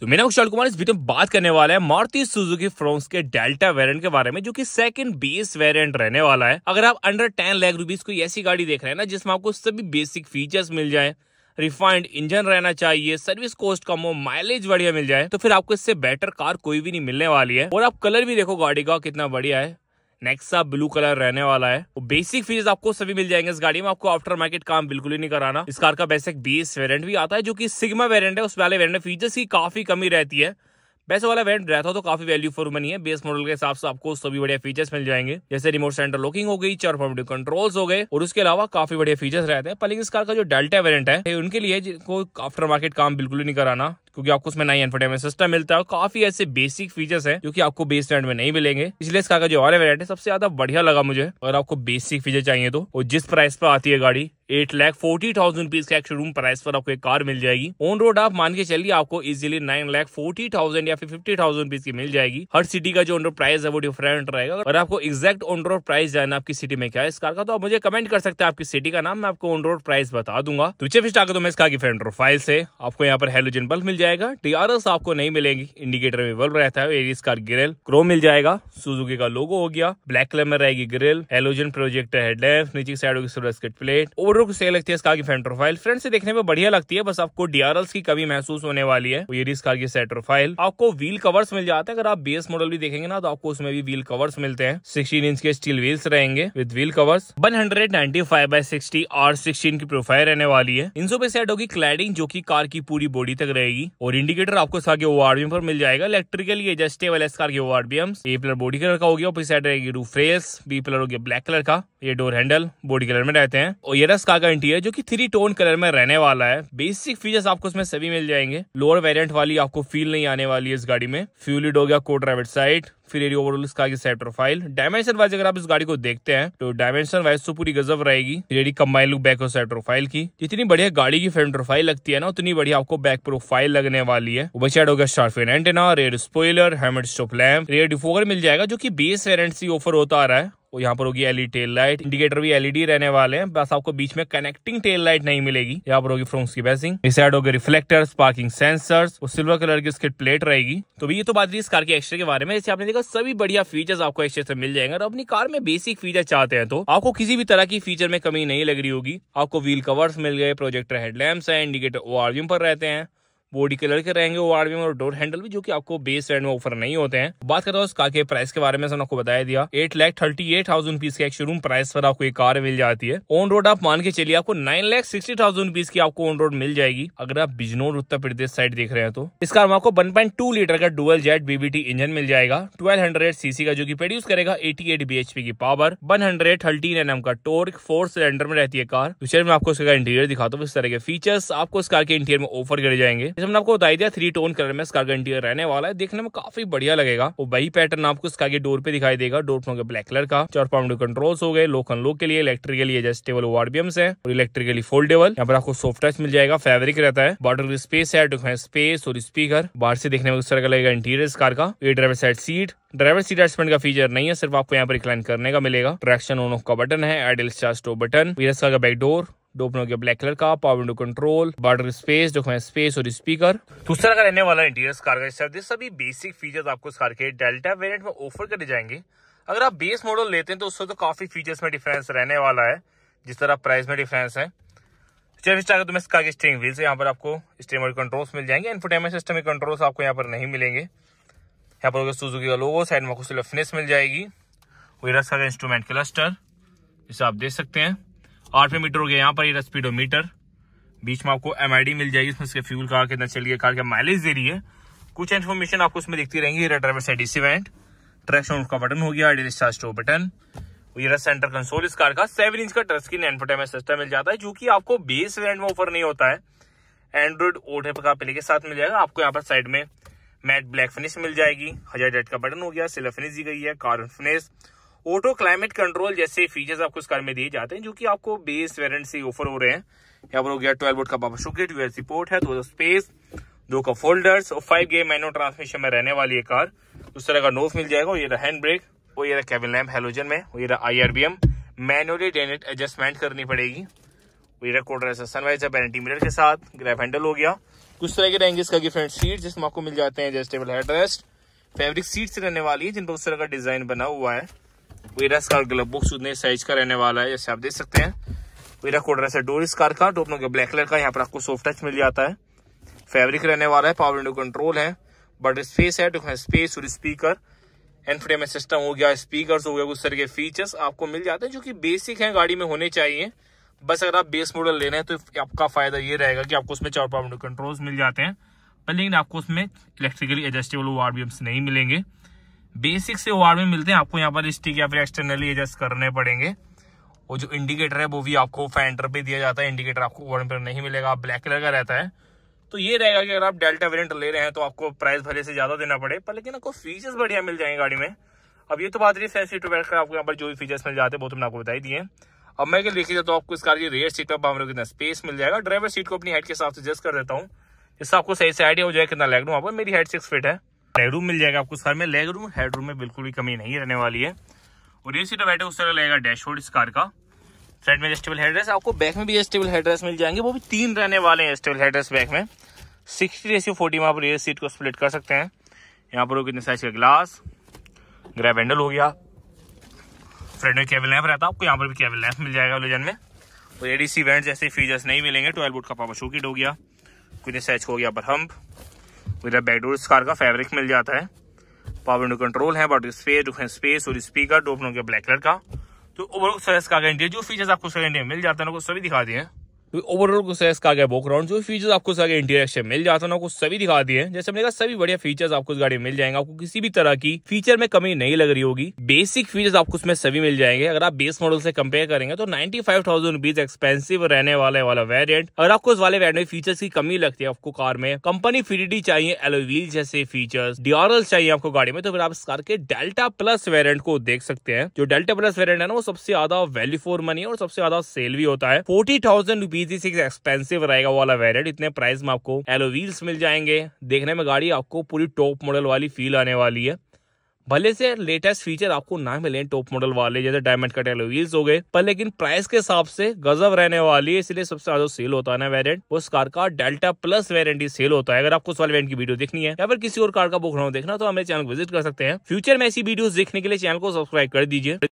तो मेरा कुशाल कुमार इस वीडियो में बात करने वाला है मारुति सुजुकी फ्रोन्स के डेल्टा वेरिएंट के बारे में जो कि सेकंड बेस वेरिएंट रहने वाला है अगर आप अंडर टेन लाख रुपीज कोई ऐसी गाड़ी देख रहे हैं ना जिसमें आपको सभी बेसिक फीचर्स मिल जाए रिफाइंड इंजन रहना चाहिए सर्विस कोस्ट कम हो माइलेज बढ़िया मिल जाए तो फिर आपको इससे बेटर कार कोई भी नहीं मिलने वाली है और आप कलर भी देखो गाड़ी का कितना बढ़िया है नेक्सा ब्लू कलर रहने वाला है वो बेसिक फीचर्स आपको सभी मिल जाएंगे इस गाड़ी में आपको आफ्टर मार्केट काम बिल्कुल ही नहीं कराना इस कार का बेसिक बीस वेरियंट भी आता है जो कि सिग्मा वेरियंट है उस वाले वेरियंट फीचर्स की काफी कमी रहती है वैसे वाला वेरियंट रहता तो काफी वैल्यू फॉर मनी है बेस मॉडल के हिसाब से आपको सभी बढ़िया फीचर्स मिल जाएंगे जैसे रिमोट सेंटर लॉकिंग हो गई चार फॉर्मेटिव कंट्रोल्स हो गए और उसके अलावा काफी बढ़िया फीचर्स रहते हैं पर लेकिन इस कार का जो डेल्टा वेरियंट है उनके लिए जिनको आफ्टर मार्केट काम बिल्कुल ही नहीं कराना क्योंकि आपको उसमें नई ही एंटरटेनमेंट सिस्टम मिलता है और काफी ऐसे बेसिक फीचर्स है जो की आपको बेस स्टैंड में नहीं मिलेंगे इसलिए इसका जो और वेरायटी सबसे ज्यादा बढ़िया लगा मुझे अगर आपको बेसिक फीचर चाहिए तो और जिस प्राइस पर आती है गाड़ी eight lakh forty thousand rupees का एक प्राइस पर आपको एक कार मिल जाएगी ऑन रोड आप मान के चलिए आपको easily nine lakh forty thousand या फिर फिफ्टी थाउजेंड रुपीज की मिल जाएगी हर सिटी का जो ऑन रोड प्राइस है वो डिफरेंट रहेगा और आपको एक्जैक्ट ऑन रोड प्राइस जाना आपकी सिटी में क्या है इस कार का तो आप मुझे कमेंट कर सकते हैं आपकी सिटी का नाम मैं आपको ऑन रोड प्राइस बता दूंगा तो चेफ स्टार्ट मैं इसका की फ्रेंड प्रोफाइल से आपको यहाँ पर हेलोजन बल्ब मिल जाएगी जाएगा टीआरएस आपको नहीं मिलेगी इंडिकेटर में बल्ब रहता है एरिस कार ग्रिल क्रो मिल जाएगा सुजुकी का लोगो हो गया ब्लैक कलर में रहेगी ग्रिल एलोजन प्रोजेक्टर हेडलैम्प नीचे साइड होगी सोलस्केट प्लेट रुक सही लगती है इस कार की फ्रंट प्रोफाइल फ्रंट से देखने में बढ़िया लगती है बस आपको डीआरएस की कमी महसूस होने वाली है एरिस कार की सेट प्रोफाइल आपको व्हील कवर्स मिल जाते हैं अगर आप बेस मॉडल भी देखेंगे ना तो आपको उसमें भी व्हील कवर्स मिलते हैं सिक्सटीन इंच के स्टील व्हील्स रहेंगे with wheel covers one hundred ninety five by sixty R sixteen की प्रोफाइल रहने वाली है इन सो पे सेट होगी क्लैडिंग जो की कार की पूरी बॉडी तक रहेगी और इंडिकेटर आपको इसका ओ आरबीएम पर मिल जाएगा इलेक्ट्रिकल ये एडजस्टेबल है इसका के IRVM A pillar body colour का हो गया ऊपर साइड रहेगी रूफ रेस बी पिलर हो गया ब्लैक कलर का ये डोर हैंडल बॉडी कलर में रहते हैं और ये रस का इंटीरियर जो की थ्री टोन कलर में रहने वाला है बेसिक फीचर्स आपको इसमें सभी मिल जाएंगे लोअर वेरियंट वाली आपको फील नहीं आने वाली है इस गाड़ी में फ्यूलिड हो गया को ड्राइवर साइड फिर एरिया ओवरऑल इसका आगे सेट प्रोफाइल डायमेंशन वाइज अगर आप इस गाड़ी को देखते हैं तो डायमेंशन वाइज तो पूरी गजब रहेगी फिर एडी लुक बैक और सेट प्रोफाइल की जितनी बढ़िया गाड़ी की फ्रंट प्रोफाइल लगती है ना उतनी बढ़िया आपको बैक प्रोफाइल लगने वाली है बचेड होगा शार्फिन एंटेना रेड स्पोइलर हेमेड स्टोप लैम्प रेड डिफोगर मिल जाएगा जो की बेस वेरेंट से ऑफर होता आ रहा है आपको यहाँ पर होगी एलईडी टेल लाइट इंडिकेटर भी एलईडी e रहने वाले हैं बस आपको बीच में कनेक्टिंग टेल लाइट नहीं मिलेगी यहाँ पर होगी फ्रोंस की बेसिंग इस साइड होगी रिफ्लेक्टर्स पार्किंग सेंसर और सिल्वर कलर की उसकी प्लेट रहेगी तो भी ये तो बात रही इस कार के एक्स्ट्रा के बारे में जैसे आपने देखा सभी बढ़िया फीचर्स आपको एक्स्ट्रा से मिल जाएंगे और अपनी कार में बेसिक फीचर चाहते हैं तो आपको किसी भी तरह की फीचर में कमी नहीं लग रही होगी आपको व्हील कवर्स मिल गए प्रोजेक्टर हेडलैम्प है इंडिकेटर ओ पर रहते हैं बॉडी कलर के रहेंगे वो आर्मी और डोर हैंडल भी जो कि आपको बेस रेट में ऑफर नहीं होते हैं बात करता हूँ इस कार के प्राइस के बारे में आपको बताया दिया eight lakh thirty eight thousand rupees के शोरूम प्राइस पर आपको एक कार मिल जाती है ऑन रोड आप मान के चलिए आपको nine lakh sixty thousand rupees की आपको ऑन रोड मिल जाएगी अगर आप बिजनौर उत्तर प्रदेश साइड देख रहे हैं तो इस कार में आपको वन पॉइंट टू लीटर का डुअल जेट बीबीटी इंजन मिल जाएगा ट्वेल्व हंड्रेड सीसी का जो की प्रोड्यूस करेगा eighty eight B H P की power one hundred thirteen m का टोर्क फोर सिलेंडर में रहती है कार फ्यूचर में आपको इसका इंटीरियर दिखाता हूँ इस तरह के फीचर्स आपको इस कार के इंटीरियर में ऑफर कर जाएंगे जैसे मैंने आपको बताई दिया थ्री टोन कलर में इसका गंटियर रहने वाला है देखने में काफी बढ़िया लगेगा और वही पैटर्न आपको इसका आगे डोर पे दिखाई देगा डोर के ब्लैक कलर का चार पाउंड कंट्रोल्स हो गए लोक अनलोक के लिए इलेक्ट्रिक के लिए एडजस्टेबल वार्बियम्स है और इलेक्ट्रिकली फोल्डेबल यहाँ पर आपको सॉफ्ट टच मिल जाएगा फैब्रिक रहता है बॉर्डर स्पेस है स्पेस और स्पीकर बाहर से देखने में उस तरह का लगेगा इंटीरियर इस कार का ये driver side seat driver seat adjustment का फीचर नहीं है सिर्फ आपको यहाँ पर रिक्लाइन करने का मिलेगा ट्रैक्शन ऑन ऑफ का बटन है एडल स्टार स्टो बटन वीरस का बैक डोर दो ओपन हो गया ब्लैक कलर का power window control bottle space जो है स्पेस और स्पीकर दूसरा का रहने वाला इंटीरियर कार का सर सभी बेसिक फीचर्स आपको इस कार के डेल्टा वेरियंट में ऑफर करे जाएंगे अगर आप बेस मॉडल लेते हैं तो उससे तो काफी फीचर्स में डिफरेंस रहने वाला है जिस तरह प्राइस में डिफरेंस है चलिए चाहते तो मैं कार के स्टेरिंग व्हील्स यहाँ पर आपको स्टेमर कंट्रोल्स मिल जाएंगे इन्फोटेनमेंट सिस्टम के कंट्रोल्स आपको यहाँ पर नहीं मिलेंगे यहाँ पर सुजुकी का लोगो साइड में कुछ लफनेस मिल जाएगी वही रस का इंस्ट्रूमेंट क्लस्टर जिसे आप देख सकते हैं मीटर हो गया यहाँ पर ये स्पीडोमीटर बीच में आपको एम मिल जाएगी उसमें इसके फ्यूल कार कितना चल गया कार का माइलेज दे रही है कुछ इन्फॉर्मेशन आपको उसमें दिखती रहेंगी ड्राइवर साइड इवेंट ट्रैक्शन का बटन हो गया idle start stop button centre console इस कार का सेवन इंच का टच स्क्रीन सिस्टम मिल जाता है जो कि आपको बेस वेरियंट में ऑफर नहीं होता है एंड्रॉइड ओटे का प्ले के साथ मिल जाएगा आपको यहाँ पर साइड में मैट ब्लैक फिनिश मिल जाएगी हजार डेट का बटन हो गया सिल्वर फिनिश दी गई है carbon finish auto climate control जैसे फीचर्स आपको इस कार में दिए जाते हैं जो कि आपको बेस वेरिएंट से ऑफर हो रहे हैं यहाँ पर हो गया ट्वेल्व का बाबा शुक्रिया यूएससी पोर्ट है दो स्पेस दो का फोल्डर्स और फाइव गे मैनो ट्रांसमिशन में रहने वाली है कार उस तरह का नोव मिल जाएगा ये रहा हैंड ब्रेक और ये रहा कैबिन लैम्प हेलोजन में और ये रहा आईआरबीएम मैनुअली डेनेट एडजस्टमेंट करनी पड़ेगी और सनवाइजर मीटर के साथ ग्रैप हैंडल हो गया कुछ तरह के रहेंगे इसका डिफरेंट सीट जिसमें आपको मिल जाते हैं एडजस्टेबल हेडरेस्ट फैब्रिक सीट्स रहने वाली है जिन पर उस तरह का डिजाइन बना हुआ है वीरा कार ग्लब बुक्स उतने साइज का रहने वाला है जैसे आप देख सकते हैं वीरा कोडरा से डोर इस कार का टोपनों का ब्लैक कलर का यहाँ पर आपको सॉफ्ट टच मिल जाता है फैब्रिक रहने वाला है पावर विंडो कंट्रोल है बट स्पेस है स्पेस और स्पीकर एनफ्रेमेंट सिस्टम हो गया स्पीकर हो गया उस तरह के फीचर्स आपको मिल जाते हैं जो कि बेसिक है गाड़ी में होने चाहिए बस अगर आप बेस मॉडल ले रहे हैं तो आपका फायदा ये रहेगा कि आपको उसमें चार पावर विंडो कंट्रोल्स मिल जाते हैं पर लेकिन आपको उसमें इलेक्ट्रिकली एडजस्टेबल वो आर नहीं मिलेंगे बेसिक से वार्ड में मिलते हैं आपको यहाँ पर स्टिक या फिर एक्सटर्नली एडजस्ट करने पड़ेंगे और जो इंडिकेटर है वो भी आपको फैंटर पे दिया जाता है इंडिकेटर आपको वार्ड पर नहीं मिलेगा ब्लैक कलर का रहता है तो ये रहेगा कि अगर आप डेल्टा वेरियंट ले रहे हैं तो आपको प्राइस भले से ज्यादा देना पड़े पर लेकिन आपको फीचर्स बढ़िया मिल जाएंगे गाड़ी में अब ये तो बात रही फैंसी टू बैठ आपको यहाँ पर जो भी फीचर्स मिल जाते हैं वो तुमने तो आपको बताई दिए अब मैं लेके जाता हूँ आपको इस कार की रेयर सीट पर हम कितना स्पेस मिल जाएगा ड्राइवर सीट को अपनी हाइट के हिसाब से एडजस्ट कर देता हूँ इससे आपको सही से आइडिया हो जाए कितना लैग लूँ आपको मेरी हाइट सिक्स फिट है लेग रूम मिल जाएगा आपको सर में लेग रूम हेड रूम में बिल्कुल भी कमी नहीं रहने वाली है और ये सीट तो बैठे उस तरह लगेगा डैशबोर्ड इस कार का फ्रंट में एस्टेबल हेड्रेस आपको बैक में भी एस्टेबल हेड्रेस मिल जाएंगे वो भी तीन रहने वाले हैं एस्टेबल हेड्रेस बैक में सिक्सटी ए सी फोर्टी में आप रियर सीट को स्प्लिट कर सकते हैं यहाँ पर कितने साइज का ग्लास ग्रैप हैंडल हो गया फ्रंट में केबल लैंप रहता है आपको यहाँ पर भी केबल लैंप मिल जाएगा लोजन में और ए डी सी जैसे फीचर्स नहीं मिलेंगे ट्वेल्व बुट का पापा शोकिट हो गया कितने साइज हो गया पर हम्प इधर बैकडोर इस कार का फैब्रिक मिल जाता है पावर विंडो कंट्रोल है बट स्पेस है स्पेस और स्पीकर डोपनों के ब्लैक कलर का तो ओवरऑल सर्विस का गारंटी जो फीचर्स आपको गारंटी मिल जाता है उनको सभी दिखा दिए हैं तो ओवरऑल कुछ इस कार का बोक राउंड जो फीचर्स आपको इस आगे इंटीरियर से मिल है ना आपको सभी दिखा दिए जैसे हमने कहा सभी बढ़िया फीचर्स आपको इस गाड़ी में मिल जाएंगे आपको किसी भी तरह की फीचर में कमी नहीं लग रही होगी बेसिक फीचर्स आपको उसमें सभी मिल जाएंगे अगर आप बेस मॉडल से कंपेयर करेंगे तो ninety five thousand rupees expensive रहने वाला वाला वेरियंट अगर आपको इस वाले वेरियंट में फीचर्स की कमी लगती है आपको कार में कंपनी फिडिटी चाहिए एलोवील जैसे फीचर्स डीआरएल चाहिए आपको गाड़ी में तो फिर आप इस कार के डेल्टा प्लस वेरियंट को देख सकते हैं जो डेल्टा प्लस वेरियंट है ना वो सबसे ज्यादा वैल्यू फॉर मनी और सबसे ज्यादा सेल भी होता है फोर्टी थाउजेंड रुपीज जी सिक्स एक्सपेंसिव रहेगा वाला वेरियंट इतने प्राइस में आपको एलो व्हील्स मिल जाएंगे देखने में गाड़ी आपको पूरी टॉप मॉडल वाली फील आने वाली है भले से लेटेस्ट फीचर आपको ना मिले टॉप मॉडल वाले जैसे डायमंड कट एलो व्हील्स हो गए पर लेकिन प्राइस के हिसाब से गजब रहने वाली है इसलिए सबसे ज्यादा सेल होता है ना वेरियंट उस कार का डेल्टा प्लस वेरियंट सेल होता है अगर आपको उस वेरियंट की वीडियो देखनी है या फिर किसी और कार का बुक रहा देखना तो हमारे चैनल को विजिट कर सकते हैं फ्यूचर में ऐसी वीडियो देखने के लिए चैनल को सब्सक्राइब कर दीजिए